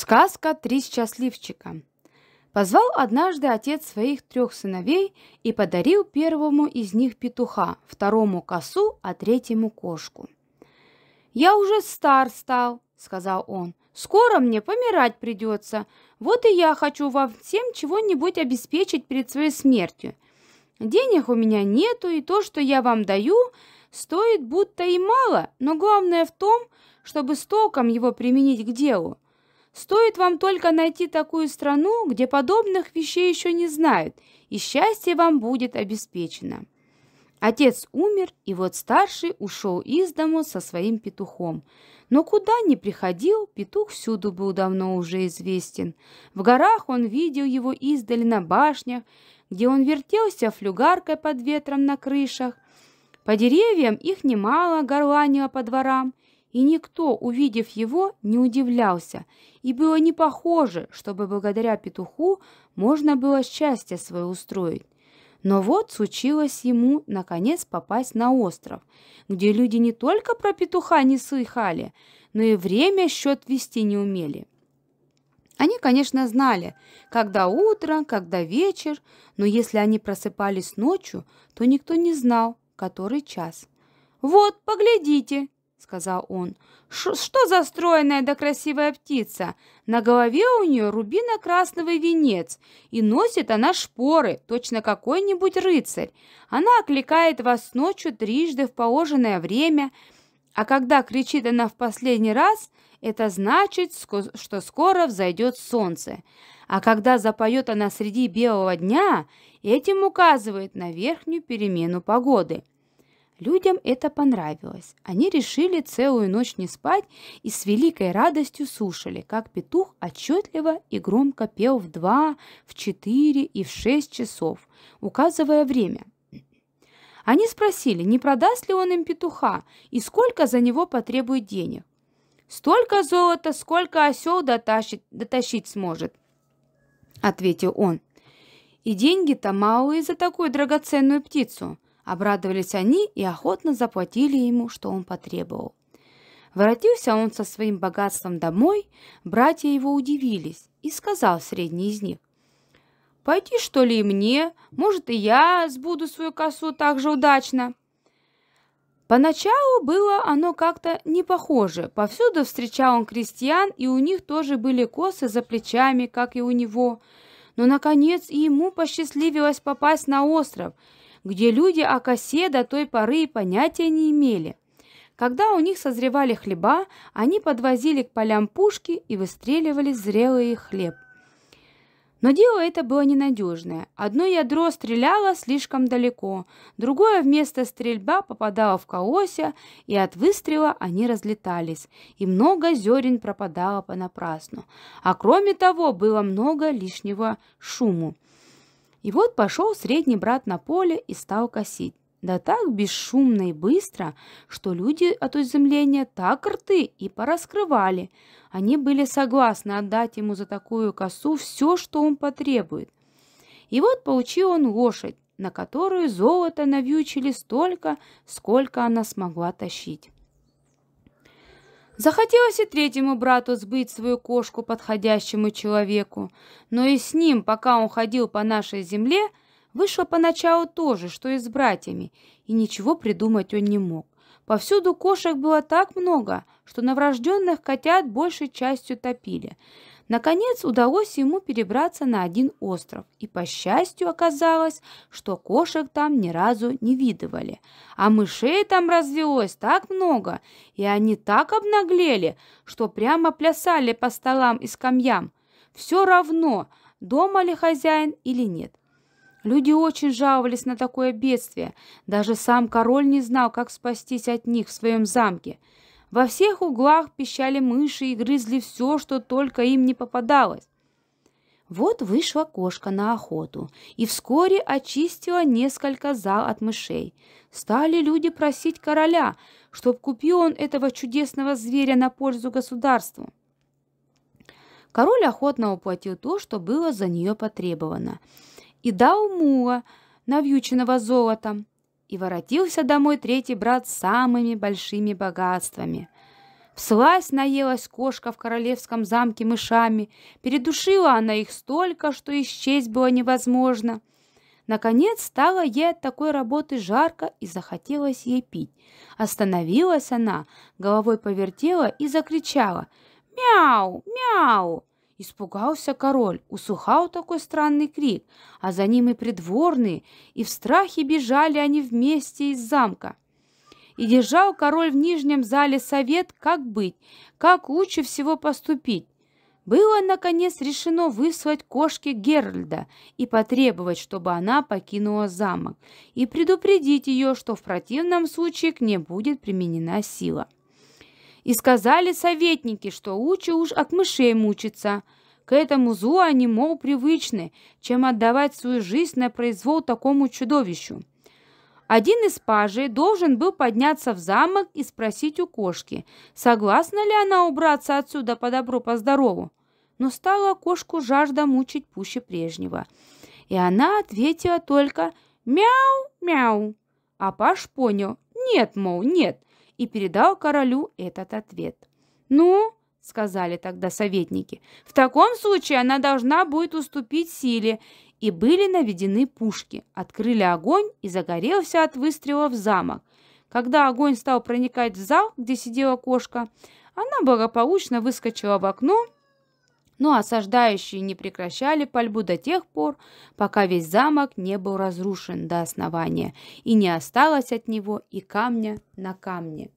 Сказка «Три счастливчика». Позвал однажды отец своих трех сыновей и подарил первому из них петуха, второму косу, а третьему кошку. «Я уже стар стал», — сказал он, — «скоро мне помирать придется. Вот и я хочу вам всем чего-нибудь обеспечить перед своей смертью. Денег у меня нету, и то, что я вам даю, стоит будто и мало, но главное в том, чтобы с толком его применить к делу. Стоит вам только найти такую страну, где подобных вещей еще не знают, и счастье вам будет обеспечено». Отец умер, и вот старший ушел из дому со своим петухом. Но куда ни приходил, петух всюду был давно уже известен. В горах он видел его издали на башнях, где он вертелся флюгаркой под ветром на крышах. По деревьям их немало горланило по дворам, и никто, увидев его, не удивлялся, и было не похоже, чтобы благодаря петуху можно было счастье свое устроить. Но вот случилось ему, наконец, попасть на остров, где люди не только про петуха не слыхали, но и время счет вести не умели. Они, конечно, знали, когда утро, когда вечер, но если они просыпались ночью, то никто не знал, который час. «Вот, поглядите!» — сказал он. «Что за стройная да красивая птица? На голове у нее рубино-красновый венец, и носит она шпоры, точно какой-нибудь рыцарь. Она окликает вас ночью трижды в положенное время, а когда кричит она в последний раз, это значит, что скоро взойдет солнце. А когда запоет она среди белого дня, этим указывает на верхнюю перемену погоды». Людям это понравилось. Они решили целую ночь не спать и с великой радостью слушали, как петух отчетливо и громко пел в два, в четыре и в шесть часов, указывая время. Они спросили, не продаст ли он им петуха и сколько за него потребует денег. «Столько золота, сколько осел дотащить, дотащить сможет», — ответил он. «И деньги-то малые за такую драгоценную птицу», Обрадовались они и охотно заплатили ему, что он потребовал. Воротился он со своим богатством домой, братья его удивились, и сказал средний из них, «Пойти, что ли, и мне? Может, и я сбуду свою косу так же удачно?» Поначалу было оно как-то не похоже. Повсюду встречал он крестьян, и у них тоже были косы за плечами, как и у него. Но, наконец, и ему посчастливилось попасть на остров – где люди о косе до той поры и понятия не имели. Когда у них созревали хлеба, они подвозили к полям пушки и выстреливали зрелый хлеб. Но дело это было ненадежное. Одно ядро стреляло слишком далеко, другое вместо стрельба попадало в колося, и от выстрела они разлетались, и много зерен пропадало понапрасну. А кроме того, было много лишнего шуму. И вот пошел средний брат на поле и стал косить. Да так бесшумно и быстро, что люди от изумления так рты и пораскрывали. Они были согласны отдать ему за такую косу все, что он потребует. И вот получил он лошадь, на которую золото навьючили столько, сколько она смогла тащить. Захотелось и третьему брату сбыть свою кошку подходящему человеку, но и с ним, пока он ходил по нашей земле, вышло поначалу то же, что и с братьями, и ничего придумать он не мог. Повсюду кошек было так много, что новорожденных котят большей частью топили. Наконец удалось ему перебраться на один остров, и, по счастью, оказалось, что кошек там ни разу не видывали. А мышей там развелось так много, и они так обнаглели, что прямо плясали по столам и скамьям. Все равно, дома ли хозяин или нет. Люди очень жаловались на такое бедствие. Даже сам король не знал, как спастись от них в своем замке. Во всех углах пищали мыши и грызли все, что только им не попадалось. Вот вышла кошка на охоту и вскоре очистила несколько зал от мышей. Стали люди просить короля, чтоб купил он этого чудесного зверя на пользу государству. Король охотно уплатил то, что было за нее потребовано, и дал мула, навьюченного золотом и воротился домой третий брат с самыми большими богатствами. Вслась наелась кошка в королевском замке мышами, передушила она их столько, что исчесть было невозможно. Наконец стало ей от такой работы жарко и захотелось ей пить. Остановилась она, головой повертела и закричала «Мяу! Мяу!» Испугался король, усухал такой странный крик, а за ним и придворные, и в страхе бежали они вместе из замка. И держал король в нижнем зале совет, как быть, как лучше всего поступить. Было, наконец, решено выслать кошке Геральда и потребовать, чтобы она покинула замок, и предупредить ее, что в противном случае к ней будет применена сила. И сказали советники, что лучше уж от мышей мучиться. К этому злу они, мол, привычны, чем отдавать свою жизнь на произвол такому чудовищу. Один из пажей должен был подняться в замок и спросить у кошки, согласна ли она убраться отсюда по добру, по здорову. Но стала кошку жажда мучить пуще прежнего. И она ответила только «мяу, мяу». А паж понял «нет, мол, нет, и передал королю этот ответ. «Ну, — сказали тогда советники, — в таком случае она должна будет уступить силе». И были наведены пушки, открыли огонь и загорелся от выстрела в замок. Когда огонь стал проникать в зал, где сидела кошка, она благополучно выскочила в окно но осаждающие не прекращали пальбу до тех пор, пока весь замок не был разрушен до основания и не осталось от него и камня на камне.